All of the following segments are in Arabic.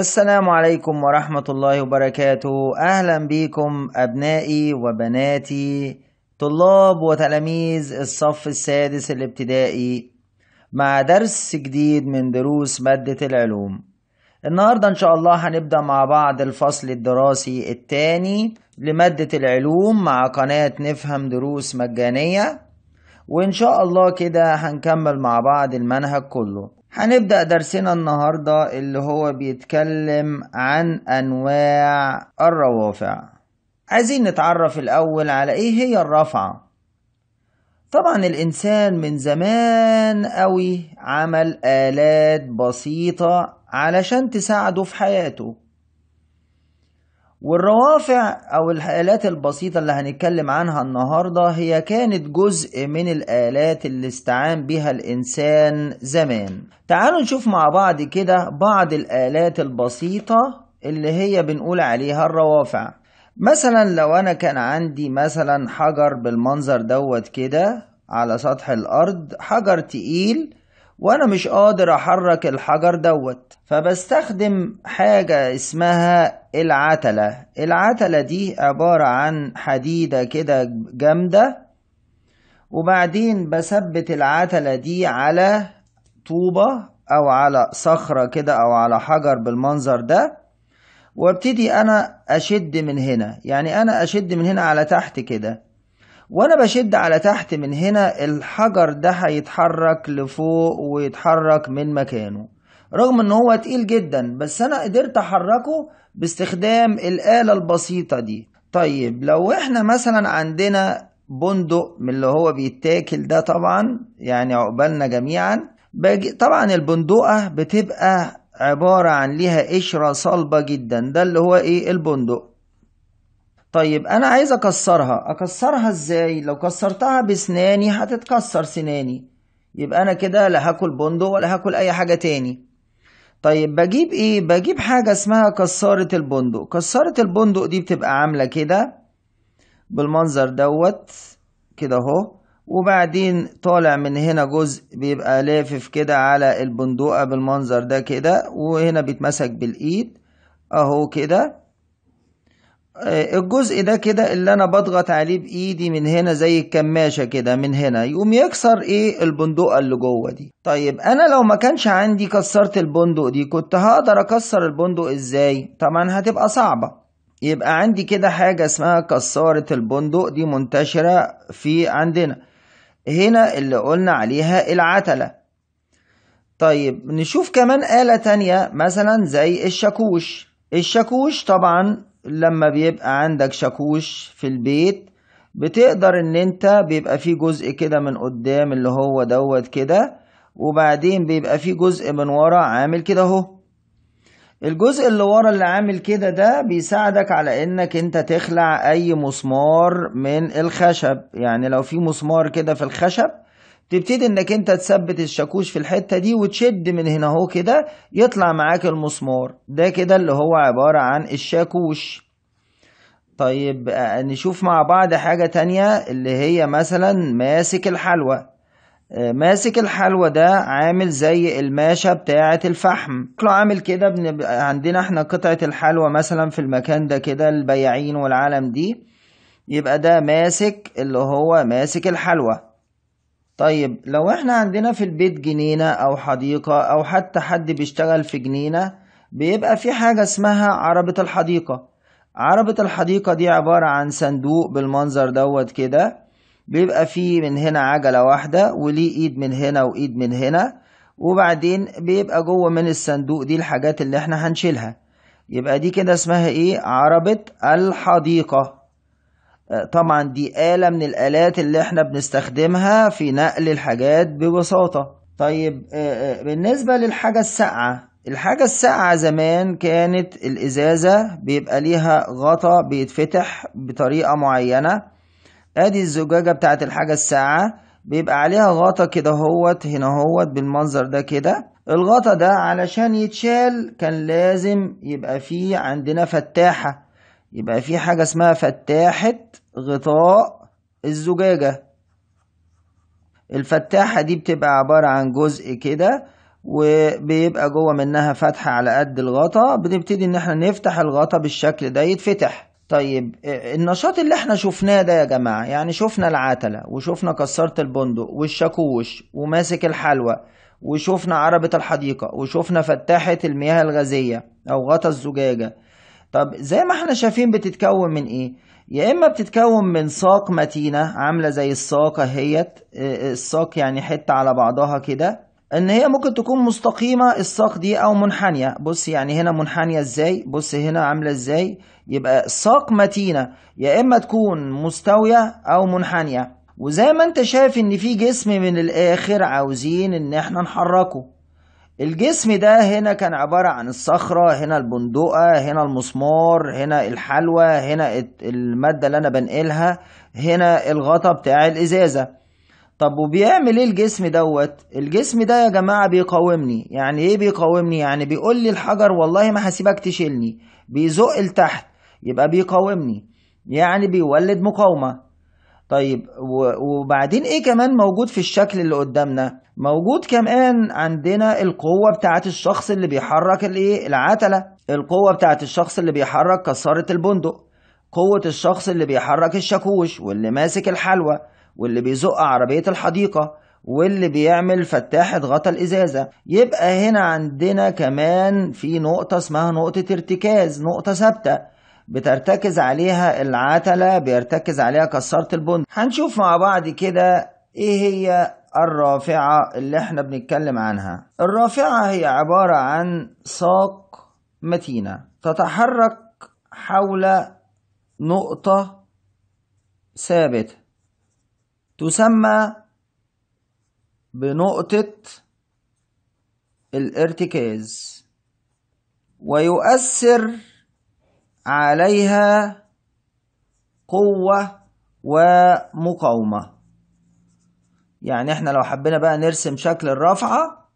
السلام عليكم ورحمة الله وبركاته أهلا بكم أبنائي وبناتي طلاب وتلاميذ الصف السادس الابتدائي مع درس جديد من دروس مادة العلوم النهاردة إن شاء الله هنبدأ مع بعض الفصل الدراسي الثاني لمادة العلوم مع قناة نفهم دروس مجانية وإن شاء الله كده هنكمل مع بعض المنهج كله هنبدأ درسنا النهاردة اللي هو بيتكلم عن أنواع الروافع عايزين نتعرف الأول على إيه هي الرفعة طبعا الإنسان من زمان قوي عمل آلات بسيطة علشان تساعده في حياته والروافع أو الآلات البسيطة اللي هنتكلم عنها النهاردة هي كانت جزء من الآلات اللي استعان بها الإنسان زمان تعالوا نشوف مع بعض كده بعض الآلات البسيطة اللي هي بنقول عليها الروافع مثلا لو أنا كان عندي مثلا حجر بالمنظر دوت كده على سطح الأرض حجر تقيل وانا مش قادر احرك الحجر دوت فبستخدم حاجة اسمها العتلة العتلة دي عبارة عن حديدة كده جامدة وبعدين بثبت العتلة دي على طوبة او على صخرة كده او على حجر بالمنظر ده وابتدي انا اشد من هنا يعني انا اشد من هنا على تحت كده وانا بشد على تحت من هنا الحجر ده هيتحرك لفوق ويتحرك من مكانه رغم ان هو تقيل جدا بس انا قدرت احركه باستخدام الآلة البسيطة دي طيب لو احنا مثلا عندنا بندق من اللي هو بيتاكل ده طبعا يعني عقبالنا جميعا طبعا البندقة بتبقى عبارة عن ليها قشرة صلبة جدا ده اللي هو ايه البندق طيب انا عايز اكسرها اكسرها ازاي لو كسرتها بسناني هتتكسر سناني يبقى انا كده لا هاكل بندق ولا هاكل اي حاجه تاني طيب بجيب ايه بجيب حاجه اسمها كساره البندق كساره البندق دي بتبقى عامله كده بالمنظر دوت كده اهو وبعدين طالع من هنا جزء بيبقى لافف كده على البندقه بالمنظر ده كده وهنا بيتمسك بالايد اهو كده آه، الجزء ده كده اللي انا بضغط عليه بايدي من هنا زي الكماشه كده من هنا يقوم يكسر ايه البندقه اللي جوه دي طيب انا لو ما كانش عندي كسرت البندق دي كنت هقدر اكسر البندق ازاي طبعا هتبقى صعبه يبقى عندي كده حاجه اسمها كساره البندق دي منتشره في عندنا هنا اللي قلنا عليها العتله طيب نشوف كمان آلة تانية مثلا زي الشاكوش الشاكوش طبعا لما بيبقى عندك شاكوش في البيت بتقدر ان انت بيبقى فيه جزء كده من قدام اللي هو دوت كده وبعدين بيبقى فيه جزء من ورا عامل كده اهو الجزء اللي ورا اللي عامل كده ده بيساعدك على انك انت تخلع اي مسمار من الخشب يعني لو في مسمار كده في الخشب تبتدي انك انت تثبت الشاكوش في الحتة دي وتشد من هنا اهو كده يطلع معاك المسمار ده كده اللي هو عبارة عن الشاكوش طيب آه، نشوف مع بعض حاجة تانية اللي هي مثلا ماسك الحلوى آه، ماسك الحلوى ده عامل زي الماشة بتاعة الفحم كله عامل كده بنب... عندنا احنا قطعة الحلوى مثلا في المكان ده كده البياعين والعالم دي يبقى ده ماسك اللي هو ماسك الحلوى طيب لو احنا عندنا في البيت جنينة او حديقة او حتى حد بيشتغل في جنينة بيبقى في حاجة اسمها عربة الحديقة عربة الحديقة دي عبارة عن صندوق بالمنظر دوت كده بيبقى فيه من هنا عجلة واحدة وليه ايد من هنا وايد من هنا وبعدين بيبقى جوه من الصندوق دي الحاجات اللي احنا هنشيلها يبقى دي كده اسمها ايه عربة الحديقة طبعا دي آلة من الآلات اللي احنا بنستخدمها في نقل الحاجات ببساطة طيب آه، آه، بالنسبة للحاجة الساقعة الحاجة الساقعة زمان كانت الإزازة بيبقى ليها غطاء بيتفتح بطريقة معينة ادي الزجاجة بتاعت الحاجة الساقعة بيبقى عليها غطا كده هوت هنا هوت بالمنظر ده كده الغطا ده علشان يتشال كان لازم يبقى فيه عندنا فتاحة يبقى في حاجة اسمها فتاحة غطاء الزجاجة الفتاحة دي بتبقى عبارة عن جزء كده وبيبقى جوه منها فتحة على قد الغطاء بنبتدي ان احنا نفتح الغطاء بالشكل ده يتفتح طيب النشاط اللي احنا شفناه ده يا جماعة يعني شفنا العتلة وشفنا كسارة البندق والشاكوش وماسك الحلوى وشفنا عربة الحديقة وشفنا فتاحة المياه الغازية أو غطا الزجاجة طب زي ما احنا شايفين بتتكون من ايه يا اما بتتكون من ساق متينه عامله زي الساقه اهيت آه، آه، الساق يعني حته على بعضها كده ان هي ممكن تكون مستقيمه الساق دي او منحنيه بص يعني هنا منحنيه ازاي بص هنا عامله ازاي يبقى ساق متينه يا اما تكون مستويه او منحنيه وزي ما انت شايف ان في جسم من الاخر عاوزين ان احنا نحركه الجسم ده هنا كان عبارة عن الصخرة هنا البندقة هنا المسمار هنا الحلوى هنا المادة اللي أنا بنقلها هنا الغطا بتاع الإزازة طب وبيعمل ايه الجسم دوت الجسم ده يا جماعة بيقاومني يعني ايه بيقاومني يعني بيقول لي الحجر والله ما هسيبك تشيلني بيزق لتحت يبقى بيقاومني يعني بيولد مقاومة طيب وبعدين ايه كمان موجود في الشكل اللي قدامنا موجود كمان عندنا القوة بتاعت الشخص اللي بيحرك الايه العتلة القوة بتاعت الشخص اللي بيحرك كسارة البندق قوة الشخص اللي بيحرك الشاكوش واللي ماسك الحلوى واللي بيزق عربية الحديقة واللي بيعمل فتاحة غطا الإزازة يبقى هنا عندنا كمان في نقطة اسمها نقطة ارتكاز نقطة ثابتة بترتكز عليها العتلة بيرتكز عليها كسارة البند هنشوف مع بعض كده ايه هي الرافعة اللي احنا بنتكلم عنها الرافعة هي عبارة عن ساق متينة تتحرك حول نقطة ثابتة تسمى بنقطة الارتكاز ويؤثر عليها قوة ومقاومة يعني احنا لو حبينا بقى نرسم شكل الرفعة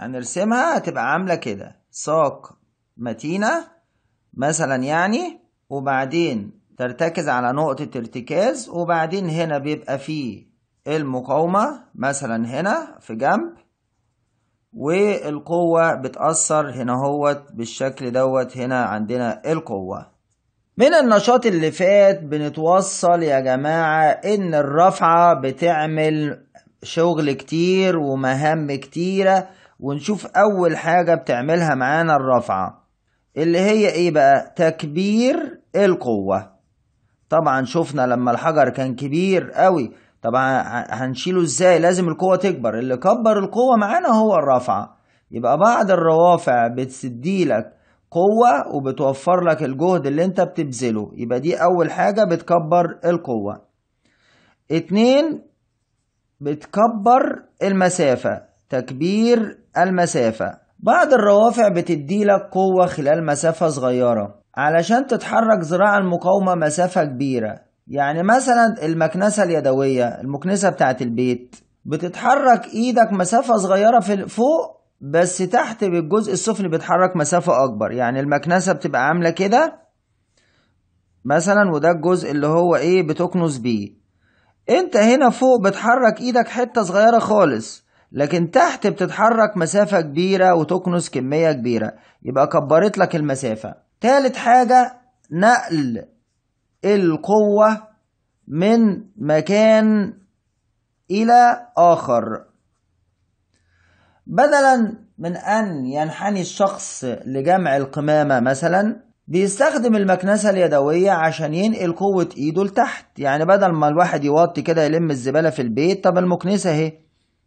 هنرسمها هتبقى عاملة كده ساق متينة مثلا يعني وبعدين ترتكز على نقطة ارتكاز وبعدين هنا بيبقى فيه المقاومة مثلا هنا في جنب والقوة بتأثر هنا هوت بالشكل دوت هنا عندنا القوة من النشاط اللي فات بنتوصل يا جماعة ان الرفعة بتعمل شغل كتير ومهام كتيرة ونشوف اول حاجة بتعملها معانا الرفعة اللي هي ايه بقى تكبير القوة طبعا شفنا لما الحجر كان كبير قوي طب هنشيله ازاي لازم القوة تكبر اللي كبر القوة معانا هو الرافعة يبقى بعض الروافع بتديلك قوة وبتوفر لك الجهد اللي انت بتبذله يبقى دي اول حاجة بتكبر القوة اتنين بتكبر المسافة تكبير المسافة بعض الروافع بتديلك قوة خلال مسافة صغيرة علشان تتحرك ذراع المقاومة مسافة كبيرة يعني مثلا المكنسة اليدوية المكنسة بتاعه البيت بتتحرك ايدك مسافة صغيرة في فوق بس تحت بالجزء السفلي بيتحرك مسافة اكبر يعني المكنسة بتبقى عاملة كده مثلا وده الجزء اللي هو ايه بتكنس بيه انت هنا فوق بتحرك ايدك حتة صغيرة خالص لكن تحت بتتحرك مسافة كبيرة وتكنس كمية كبيرة يبقى كبرت لك المسافة تالت حاجة نقل القوة من مكان إلى آخر بدلا من أن ينحني الشخص لجمع القمامة مثلا بيستخدم المكنسة اليدوية عشان ينقل قوة إيده لتحت يعني بدل ما الواحد يوطي كده يلم الزبالة في البيت طب المكنسة أهي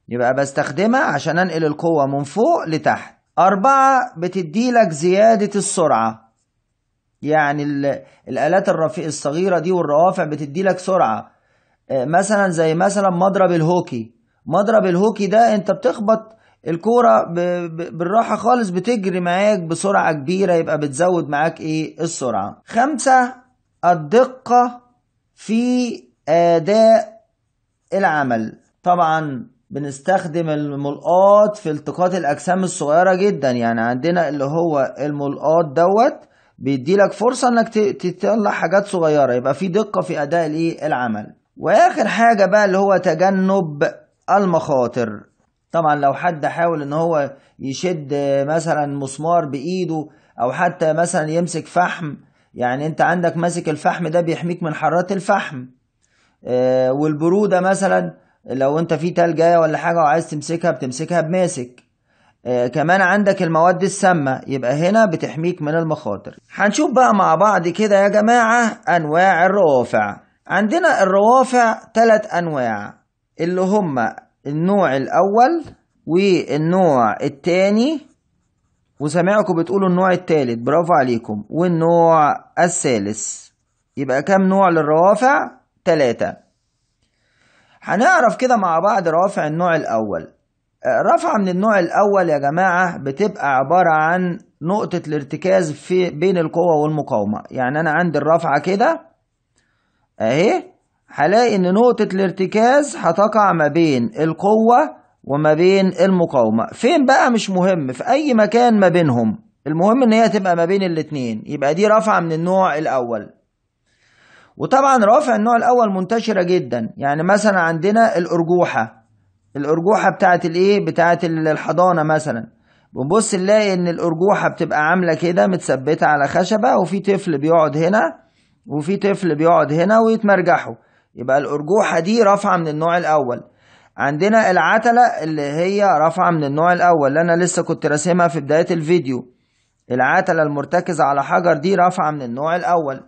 يبقى بستخدمها عشان أنقل القوة من فوق لتحت أربعة بتديلك زيادة السرعة يعني الآلات الرفيع الصغيرة دي والروافع بتدي لك سرعة آه، مثلا زي مثلا مضرب الهوكي مضرب الهوكي ده انت بتخبط الكورة بالراحة خالص بتجري معاك بسرعة كبيرة يبقى بتزود معاك ايه السرعة خمسة الدقة في أداء العمل طبعا بنستخدم الملقاط في التقاط الأجسام الصغيرة جدا يعني عندنا اللي هو الملقاط دوت بيديلك فرصة انك تطلع حاجات صغيرة يبقى في دقة في اداء الايه العمل واخر حاجة بقى اللي هو تجنب المخاطر طبعا لو حد حاول ان هو يشد مثلا مسمار بايده او حتى مثلا يمسك فحم يعني انت عندك ماسك الفحم ده بيحميك من حرارة الفحم آه، والبرودة مثلا لو انت في تلجاية ولا حاجة وعايز تمسكها بتمسكها بماسك آه، كمان عندك المواد السامة يبقى هنا بتحميك من المخاطر هنشوف بقى مع بعض كده يا جماعة أنواع الروافع عندنا الروافع ثلاث أنواع اللي هما النوع الأول والنوع التاني وسامعكم بتقولوا النوع التالت برافو عليكم والنوع الثالث يبقى كم نوع للروافع؟ تلاتة هنعرف كده مع بعض روافع النوع الأول رفعة من النوع الأول يا جماعة بتبقى عبارة عن نقطة الارتكاز في بين القوة والمقاومة يعني أنا عندي الرفعة كده أهي هلاقي إن نقطة الارتكاز هتقع ما بين القوة وما بين المقاومة فين بقى مش مهم في أي مكان ما بينهم المهم إن هي تبقى ما بين الاتنين يبقى دي رفعة من النوع الأول وطبعا رافع النوع الأول منتشرة جدا يعني مثلا عندنا الأرجوحة الأرجوحة بتاعت الإيه بتاعت الحضانة مثلا بنبص نلاقي إن الأرجوحة بتبقى عاملة كده متثبتة على خشبة وفي طفل بيقعد هنا وفي طفل بيقعد هنا ويتمرجحوا يبقى الأرجوحة دي رافعة من النوع الأول عندنا العتلة اللي هي رافعة من النوع الأول اللي أنا لسه كنت راسمها في بداية الفيديو العتلة المرتكزة على حجر دي رافعة من النوع الأول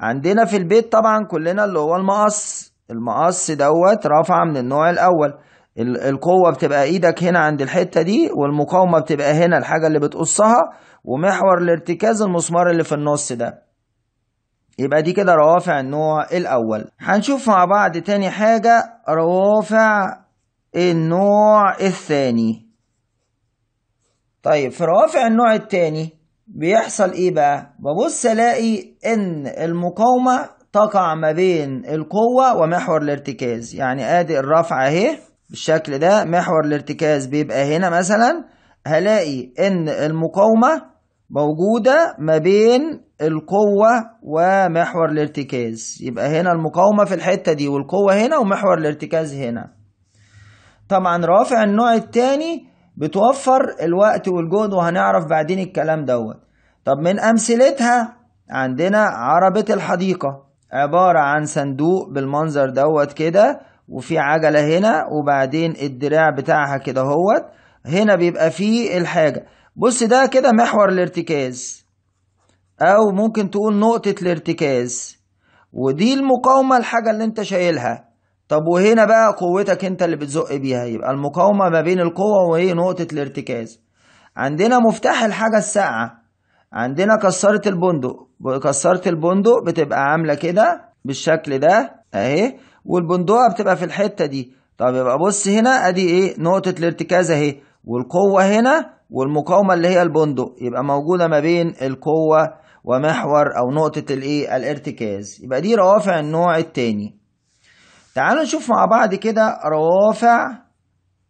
عندنا في البيت طبعا كلنا اللي هو المقص المقص دوت رافعة من النوع الأول القوة بتبقى ايدك هنا عند الحتة دي والمقاومة بتبقى هنا الحاجة اللي بتقصها ومحور الارتكاز المسمار اللي في النص ده يبقى دي كده روافع النوع الأول هنشوف مع بعض تاني حاجة روافع النوع الثاني طيب في روافع النوع الثاني بيحصل ايه بقى ببص الاقي ان المقاومة تقع ما بين القوة ومحور الارتكاز يعني ادي الرفعة اهي بالشكل ده محور الارتكاز بيبقى هنا مثلا هلاقي ان المقاومة موجودة ما بين القوة ومحور الارتكاز يبقى هنا المقاومة في الحتة دي والقوة هنا ومحور الارتكاز هنا طبعا رافع النوع التاني بتوفر الوقت والجهد وهنعرف بعدين الكلام دوت طب من أمثلتها عندنا عربة الحديقة عبارة عن صندوق بالمنظر دوت كده وفي عجلة هنا وبعدين الدراع بتاعها كده اهوت هنا بيبقى فيه الحاجة بص ده كده محور الارتكاز أو ممكن تقول نقطة الارتكاز ودي المقاومة الحاجة اللي انت شايلها طب وهنا بقى قوتك انت اللي بتزق بيها يبقى المقاومة ما بين القوة وهي نقطة الارتكاز عندنا مفتاح الحاجة الساقعة عندنا كسرة البندق كسرة البندق بتبقى عاملة كده بالشكل ده اهي والبندقه بتبقى في الحته دي طب يبقى بص هنا ادي ايه نقطه الارتكاز اهي والقوه هنا والمقاومه اللي هي البندق يبقى موجوده ما بين القوه ومحور او نقطه الايه الارتكاز يبقى دي روافع النوع الثاني تعالوا نشوف مع بعض كده روافع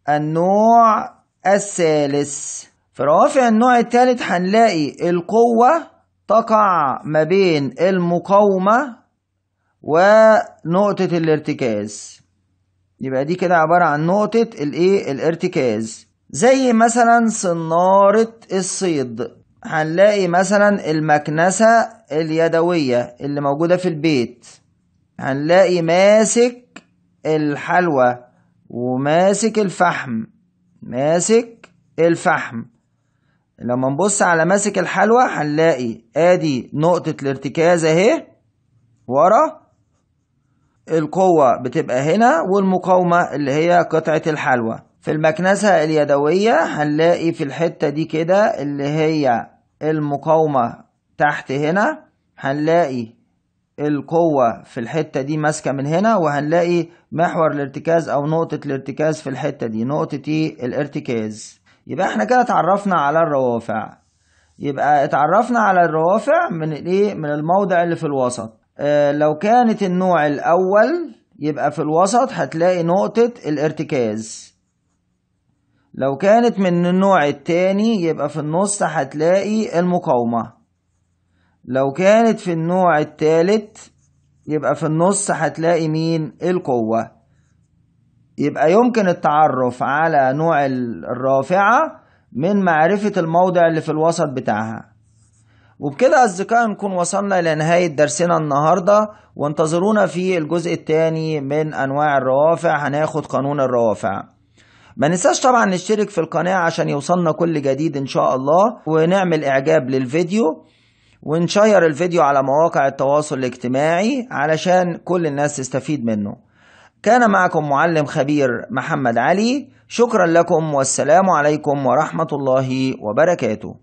النوع الثالث في روافع النوع الثالث هنلاقي القوه تقع ما بين المقاومه ونقطة الارتكاز يبقى دي كده عبارة عن نقطة الايه الارتكاز زي مثلا صنارة الصيد هنلاقي مثلا المكنسة اليدوية اللي موجودة في البيت هنلاقي ماسك الحلوى وماسك الفحم ماسك الفحم لما نبص على ماسك الحلوى هنلاقي ادي نقطة الارتكاز اهي ورا القوة بتبقى هنا والمقاومة اللي هي قطعة الحلوى في المكنسة اليدوية هنلاقي في الحتة دي كده اللي هي المقاومة تحت هنا هنلاقي القوة في الحتة دي ماسكة من هنا وهنلاقي محور الارتكاز أو نقطة الارتكاز في الحتة دي نقطة الارتكاز يبقى احنا كده اتعرفنا على الروافع يبقى اتعرفنا على الروافع من الايه من الموضع اللي في الوسط آه، لو كانت النوع الأول يبقى في الوسط هتلاقي نقطة الارتكاز لو كانت من النوع التاني يبقى في النص هتلاقي المقاومة لو كانت في النوع التالت يبقى في النص هتلاقي مين القوة يبقى يمكن التعرف على نوع الرافعة من معرفة الموضع اللي في الوسط بتاعها وبكده أصدقائي نكون وصلنا إلى نهاية درسنا النهاردة وانتظرونا في الجزء الثاني من أنواع الروافع هناخد قانون الروافع ما ننساش طبعا نشترك في القناة عشان يوصلنا كل جديد إن شاء الله ونعمل إعجاب للفيديو ونشير الفيديو على مواقع التواصل الاجتماعي علشان كل الناس تستفيد منه كان معكم معلم خبير محمد علي شكرا لكم والسلام عليكم ورحمة الله وبركاته